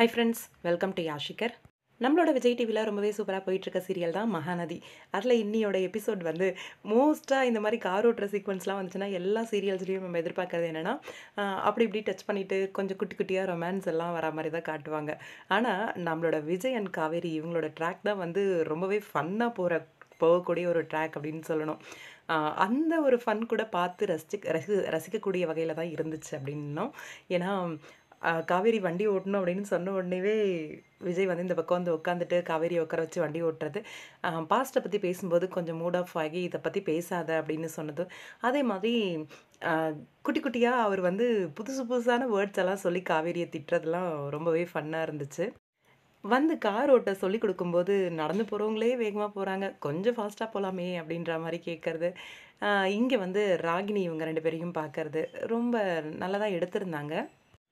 High friends welcome to யாஷிகர் நம்மளோட விஜய் டிவியில் ரொம்பவே சூப்பராக போயிட்டுருக்க சீரியல் தான் மகாநதி அதில் இன்னியோட எபிசோட் வந்து மோஸ்ட்டாக இந்த மாதிரி கார் ஓட்டுற சீக்வன்ஸ்லாம் வந்துச்சுன்னா எல்லா சீரியல்ஸ்லேயும் நம்ம எதிர்பார்க்கறது என்னென்னா அப்படி இப்படி டச் பண்ணிவிட்டு கொஞ்சம் குட்டி குட்டியாக ரொமான்ஸ் எல்லாம் வர மாதிரி தான் காட்டுவாங்க ஆனால் நம்மளோட விஜய் அண்ட் காவேரி இவங்களோட ட்ராக் தான் வந்து ரொம்பவே ஃபன்னாக போகிற போகக்கூடிய ஒரு ட்ராக் அப்படின்னு சொல்லணும் அந்த ஒரு ஃபன் கூட பார்த்து ரசிச்சு ரசி ரசிக்கக்கூடிய வகையில் தான் இருந்துச்சு அப்படின்னும் ஏன்னா காவேரி வண்டி ஓட்டணும் அப்படின்னு சொன்ன உடனேவே விஜய் வந்து இந்த பக்கம் வந்து உட்காந்துட்டு காவேரி உட்கார வச்சு வண்டி ஓட்டுறது பாஸ்ட்டை பற்றி பேசும்போது கொஞ்சம் மூட் ஆஃப் ஆகி இதை பற்றி பேசாத அப்படின்னு சொன்னது அதே மாதிரி குட்டி குட்டியாக அவர் வந்து புதுசு புதுசான வேர்ட்ஸ் எல்லாம் சொல்லி காவேரியை திட்டுறதுலாம் ரொம்பவே ஃபன்னாக இருந்துச்சு வந்து கார் ஓட்ட சொல்லி கொடுக்கும்போது நடந்து போகிறவங்களே வேகமாக போகிறாங்க கொஞ்சம் ஃபாஸ்ட்டாக போகலாமே அப்படின்ற மாதிரி கேட்குறது இங்கே வந்து ராகினி இவங்க ரெண்டு பேரையும் பார்க்கறது ரொம்ப நல்லதாக எடுத்திருந்தாங்க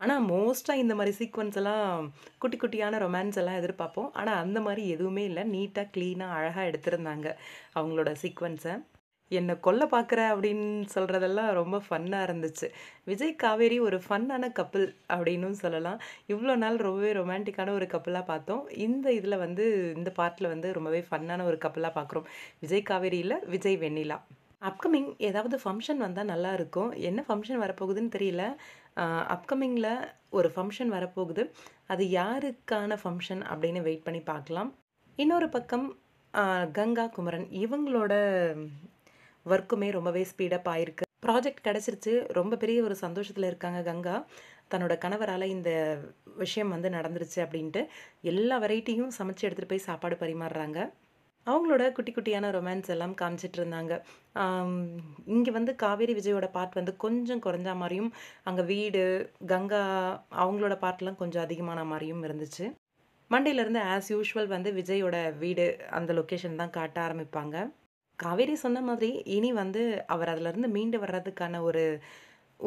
ஆனால் மோஸ்ட்டாக இந்த மாதிரி சீக்வன்ஸ் எல்லாம் குட்டி குட்டியான ரொமான்ஸ் எல்லாம் எதிர்பார்ப்போம். ஆனால் அந்த மாதிரி எதுவுமே இல்லை நீட்டாக க்ளீனாக அழகாக எடுத்திருந்தாங்க. அவங்களோட சீக்வன்ஸை என்னை கொல்ல பார்க்குற" அப்படின்னு சொல்கிறதெல்லாம் ரொம்ப ஃபன்னாக இருந்துச்சு. விஜய், காவேரி ஒரு ஃபன்னான கப்புல் அப்படின்னும் சொல்லலாம். இவ்வளோ நாள் ரொம்பவே ரொமான்டிக்கான ஒரு கப்பலாக பார்த்தோம். இந்த இதில் வந்து இந்த பாட்டில் வந்து ரொம்பவே ஃபன்னான ஒரு கப்பலாக பார்க்குறோம். விஜய், காவேரியில் விஜய், வெண்ணிலா. அப்கமிங் ஏதாவது ஃபங்க்ஷன் வந்தால் நல்லாயிருக்கும் என்ன ஃபங்க்ஷன் வரப்போகுதுன்னு தெரியல அப்கமிங்கில் ஒரு ஃபங்க்ஷன் வரப்போகுது அது யாருக்கான ஃபங்க்ஷன் அப்படின்னு வெயிட் பண்ணி பார்க்கலாம் இன்னொரு பக்கம் கங்கா குமரன் இவங்களோட ஒர்க்குமே ரொம்பவே ஸ்பீடப் ஆயிருக்கு ப்ராஜெக்ட் கிடச்சிருச்சு ரொம்ப பெரிய ஒரு சந்தோஷத்தில் இருக்காங்க கங்கா தன்னோட கணவரால் இந்த விஷயம் வந்து நடந்துருச்சு அப்படின்ட்டு எல்லா வெரைட்டியும் சமைச்சு எடுத்துகிட்டு போய் சாப்பாடு பரிமாறுறாங்க அவங்களோட குட்டி குட்டியான ரொமான்ஸ் எல்லாம் காமிச்சிட்டு இருந்தாங்க இங்கே வந்து காவேரி விஜயோட பாட் வந்து கொஞ்சம் குறைஞ்ச மாதிரியும் அங்கே வீடு கங்கா அவங்களோட பாட்டெலாம் கொஞ்சம் அதிகமான மாதிரியும் இருந்துச்சு மண்டேலேருந்து ஆஸ் யூஷுவல் வந்து விஜயோட வீடு அந்த லொக்கேஷன் தான் காட்ட ஆரம்பிப்பாங்க காவேரி சொன்ன மாதிரி இனி வந்து அவர் அதிலிருந்து மீண்டு வர்றதுக்கான ஒரு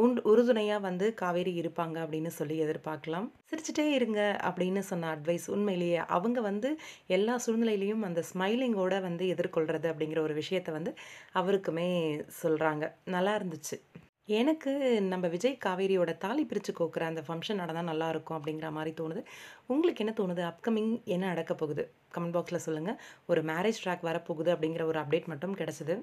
உண்டு உறுதுணையாக வந்து காவேரி இருப்பாங்க அப்படின்னு சொல்லி எதிர்பார்க்கலாம் சிரிச்சிட்டே இருங்க அப்படின்னு சொன்ன அட்வைஸ் உண்மையிலேயே அவங்க வந்து எல்லா சூழ்நிலையிலையும் அந்த ஸ்மைலிங்கோட வந்து எதிர்கொள்கிறது அப்படிங்கிற ஒரு விஷயத்த வந்து அவருக்குமே சொல்கிறாங்க நல்லா இருந்துச்சு எனக்கு நம்ம விஜய் காவேரியோட தாலி பிரித்து கோக்குற அந்த ஃபங்க்ஷன் நடந்தால் நல்லாயிருக்கும் அப்படிங்கிற மாதிரி தோணுது உங்களுக்கு என்ன தோணுது அப்கமிங் என்ன நடக்க போகுது கமெண்ட் பாக்ஸில் சொல்லுங்கள் ஒரு மேரேஜ் ட்ராக் வரப்போகுது அப்படிங்கிற ஒரு அப்டேட் மட்டும் கிடச்சிது